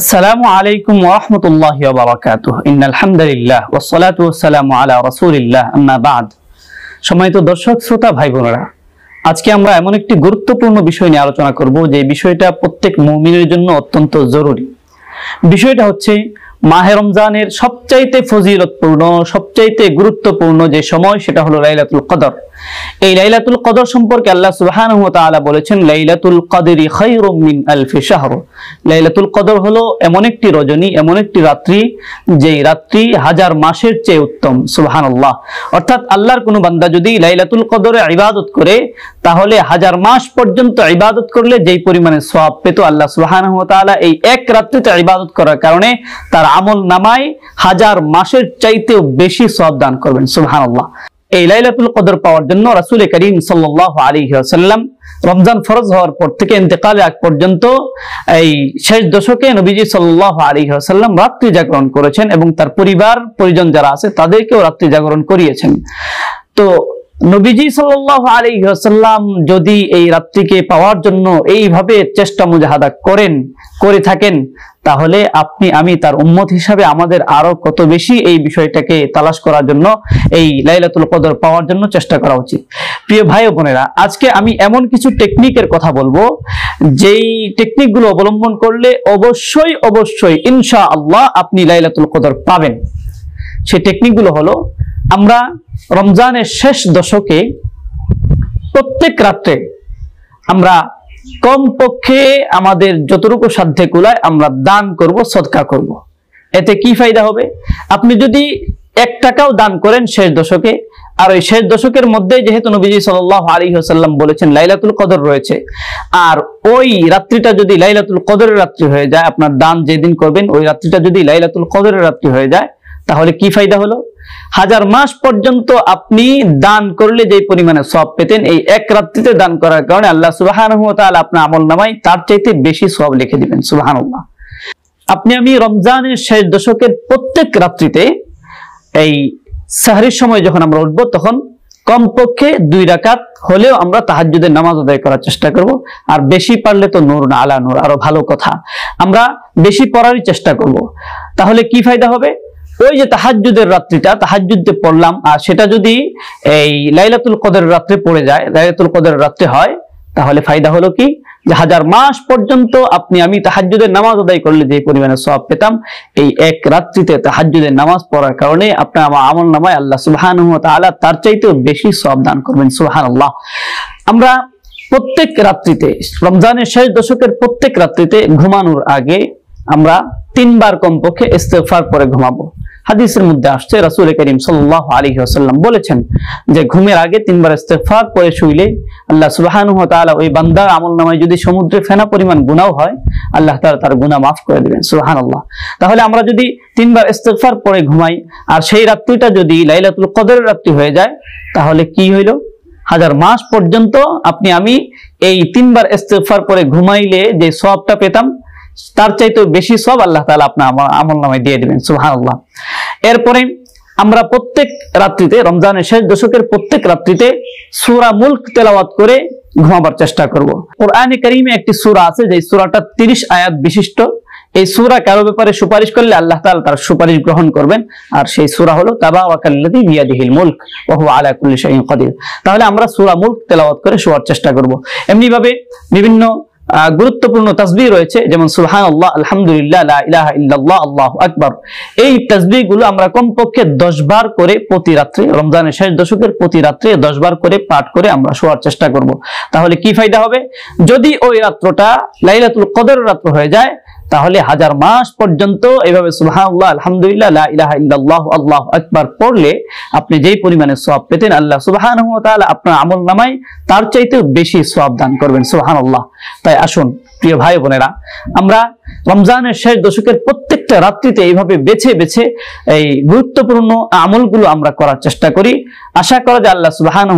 আসসালামু আলাইকুম ওরহমতুল্লাহ বারাকাত ইন আলহামদুলিল্লাহ ওসলাত ওসালাম আলা রসুলিল্লাহ আম্মা বাদ সম্মানিত দর্শক শ্রোতা ভাই বোনেরা আজকে আমরা এমন একটি গুরুত্বপূর্ণ বিষয় নিয়ে আলোচনা করব যে বিষয়টা প্রত্যেক মুমিনের জন্য অত্যন্ত জরুরি বিষয়টা হচ্ছে মাহে রমজানের সবচাইতে ফজিলতপূর্ণ সবচাইতে গুরুত্বপূর্ণ যে সময় সেটা হলো লাইলাতুল কদর এই লাইলাতুল কদর সম্পর্কে আল্লাহ সুবহানাহু বলেছেন লাইলাতুল কদরি খায়রুম মিন আলফি শাহর লাইলাতুল কদর হলো এমন একটি রজনী এমন একটি রাত্রি যেই রাত্রি হাজার মাসের চেয়ে উত্তম সুবহানাল্লাহ অর্থাৎ আল্লাহর কোনো বান্দা যদি লাইলাতুল কদরে ইবাদত করে তাহলে হাজার মাস পর্যন্ত ইবাদত করলে যেই পরিমাণে সব পেত আল্লাহ সুবাহ এই এক রাত্রিতে ইবাদত করার কারণে তার আমল নামায় হাজার মাসের চাইতেও বেশি সব দান করবেন সুহান আল্লাহ এই লাইলাতুল কদর পাওয়ার জন্য রাসুল করিম সাল্লাহ আলী আসাল্লাম রমজান ফরজ হওয়ার পর থেকে ইন্তেকালে আগ পর্যন্ত এই শেষ দশকে নবীজি সাল্লাহ আলী আসাল্লাম রাত্রি জাগরণ করেছেন এবং তার পরিবার পরিজন যারা আছে তাদেরকেও রাত্রি জাগরণ করিয়েছেন তো নবীজি সাল আলী আসাল্লাম যদি এই রাত্রিকে পাওয়ার জন্য এইভাবে চেষ্টা মুজাহাদা করেন করে থাকেন তাহলে আপনি আমি তার উম্মত হিসাবে আমাদের আরো কত বেশি এই বিষয়টাকে তালাশ করার জন্য এই লাইলাতুল কদর পাওয়ার জন্য চেষ্টা করা উচিত প্রিয় ভাই বোনেরা আজকে আমি এমন কিছু টেকনিকের কথা বলবো যেই টেকনিকগুলো অবলম্বন করলে অবশ্যই অবশ্যই ইনশা আল্লাহ আপনি লাইলাতুল কদর পাবেন সেই টেকনিকগুলো হলো আমরা রমজানের শেষ দশকে প্রত্যেক রাত্রে আমরা কমপক্ষে আমাদের যতটুকু সাধ্যে কুলায় আমরা দান করব সৎকা করব। এতে কি ফায়দা হবে আপনি যদি এক টাকাও দান করেন শেষ দশকে আর ওই শেষ দশকের মধ্যে যেহেতু নবীজি সাল আলী হাসাল্লাম বলেছেন লাইলাতুল কদর রয়েছে আর ওই রাত্রিটা যদি লাইলাতুল কদরের রাত্রি হয়ে যায় আপনার দান যেদিন করবেন ওই রাত্রিটা যদি লাইলাতুল কদরের রাত্রি হয়ে যায় তাহলে কি ফায়দা হলো হাজার মাস পর্যন্ত আপনি দান করলে যে পরিমাণে সব পেতেন এই এক রাত্রিতে দান করার কারণে আল্লাহ সুবাহ আপনার আমল নামাই তার চাইতে বেশি সব লিখে দিবেন সুবাহ আপনি আমি রমজানের শেষ দশকের প্রত্যেক রাত্রিতে এই সাহারির সময় যখন আমরা উঠবো তখন কমপক্ষে দুই রাকাত হলেও আমরা তাহাজুদের নামাজ আদায় করার চেষ্টা করব আর বেশি পারলে তো নূর না আলা নূর আরো ভালো কথা আমরা বেশি পড়ারই চেষ্টা করব তাহলে কি ফায়দা হবে ওই যে তাহাজুদের রাত্রিটা তাহাজুদে পড়লাম আর সেটা যদি এই লাইলাতুল কদের রাত্রে পড়ে যায় লাইলাতুল কদের রাত্রে হয় তাহলে ফায়দা হলো কি যে হাজার মাস পর্যন্ত আপনি আমি তাহাজুদের নামাজ আদায় করলে যে পরিমাণে সব পেতাম এই এক রাত্রিতে তাহাজুদের নামাজ পড়ার কারণে আপনার আমার আমল নামায় আল্লাহ সুবাহান তালা তার চাইতেও বেশি সব দান করবেন সুবাহান আল্লাহ আমরা প্রত্যেক রাত্রিতে রমজানের শেষ দশকের প্রত্যেক রাত্রিতে ঘুমানোর আগে আমরা তিনবার কমপক্ষে ইস্তেফার পরে ঘুমাবো হাদিসের মধ্যে আসছে রাসুল করিম সাল্লাহ আলী আসাল্লাম বলেছেন যে ঘুমের আগে তিনবার ইস্তেফার করে শুইলে আল্লাহ সুবাহানু তালা ওই বান্দার আমল নামায় যদি সমুদ্রে ফেনা পরিমাণ গুণাও হয় আল্লাহ তালা তার গুণা মাফ করে দেবেন সুবাহান আল্লাহ তাহলে আমরা যদি তিনবার ইস্তেফার পরে ঘুমাই আর সেই রাত্রিটা যদি লাইলাতুল কদরের রাত্রি হয়ে যায় তাহলে কি হইল হাজার মাস পর্যন্ত আপনি আমি এই তিনবার ইস্তেফার পরে ঘুমাইলে যে সবটা পেতাম তার চাইতে বেশি সব আল্লাহ তালা আপনার আমল নামে দিয়ে দিবেন সুহান আল্লাহ এরপরে আমরা প্রত্যেক রাত্রিতে রমজানের শেষ দশকের প্রত্যেক রাত্রিতে সুরা মুল্ক তেলাওয়াত করে ঘুমাবার চেষ্টা করব। কোরআনে করিমে একটি সুরা আছে যে সুরাটা তিরিশ আয়াত বিশিষ্ট এই সুরা কারো ব্যাপারে সুপারিশ করলে আল্লাহ তালা তার সুপারিশ গ্রহণ করবেন আর সেই সুরা হলো তাবা ওয়াকাল্লাদি বিয়াদিহিল মুল্ক ওহু আলাকুল্লি শাহিন কদির তাহলে আমরা সুরা মুল্ক তেলাওয়াত করে শোয়ার চেষ্টা করব। এমনিভাবে বিভিন্ন গুরুত্বপূর্ণ তসবি রয়েছে যেমন সুলহান আল্লাহ আলহামদুলিল্লাহ ইলাহা ইল্লাল্লাহ আল্লাহ আকবর এই তাসবিগুলো আমরা কমপক্ষে দশ বার করে প্রতি রাত্রে রমজানের শেষ দশকের প্রতি রাত্রে দশ বার করে পাঠ করে আমরা শোয়ার চেষ্টা করব তাহলে কি ফায়দা হবে যদি ওই রাত্রটা লাইলাতুল কদর রাত্র হয়ে যায় তাহলে হাজার মাস পর্যন্ত এভাবে সুবাহান্লাহ আলহামদুলিল্লাহ ইলাহা ইল্লাল্লাহ আল্লাহ আকবার পড়লে আপনি যেই পরিমাণে সোয়াব পেতেন আল্লাহ সুবাহান আপনার আমল নামায় তার চাইতেও বেশি সোয়াব দান করবেন সুবাহান আল্লাহ তাই আসুন প্রিয় ভাই বোনেরা আমরা রমজানের শেষ দশকের প্রত্যেকটা রাত্রিতে এইভাবে বেছে বেছে এই গুরুত্বপূর্ণ আমলগুলো আমরা করার চেষ্টা করি আশা করা যে আল্লাহ সুবাহান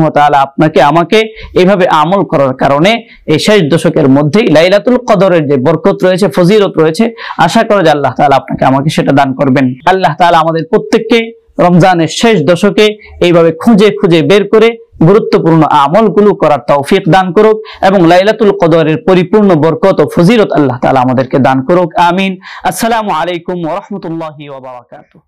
আপনাকে আমাকে এইভাবে আমল করার কারণে এই শেষ দশকের মধ্যেই লাইলাতুল কদরের যে বরকত রয়েছে ফজিরত রয়েছে আশা করা যে আল্লাহ তালা আপনাকে আমাকে সেটা দান করবেন আল্লাহ তালা আমাদের প্রত্যেককে রমজানের শেষ দশকে এইভাবে খুঁজে খুঁজে বের করে গুরুত্বপূর্ণ আমলগুলো করার তৌফিক দান করুক এবং লাইলাতুল কদরের পরিপূর্ণ বরকত ও ফজিরত আল্লাহ তালা আমাদেরকে দান করুক আমিন আসসালামু আলাইকুম ওরহমতুল্লাহ ওবরাকাতু